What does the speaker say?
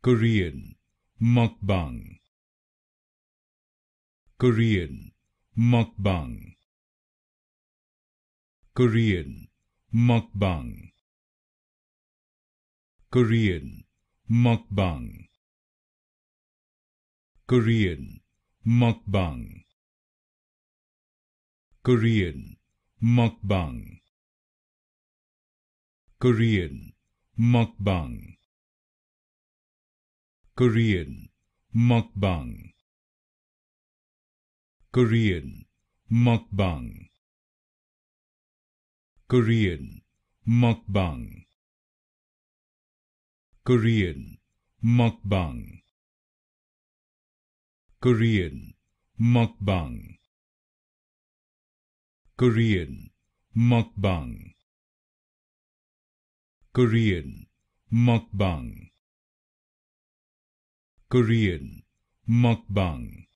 Korean mukbang Korean mukbang Korean mukbang Korean mukbang Korean mukbang Korean mukbang Korean mukbang Korean mukbang Korean mukbang Korean mukbang Korean mukbang Korean mukbang Korean mukbang Korean mukbang Korean Mukbang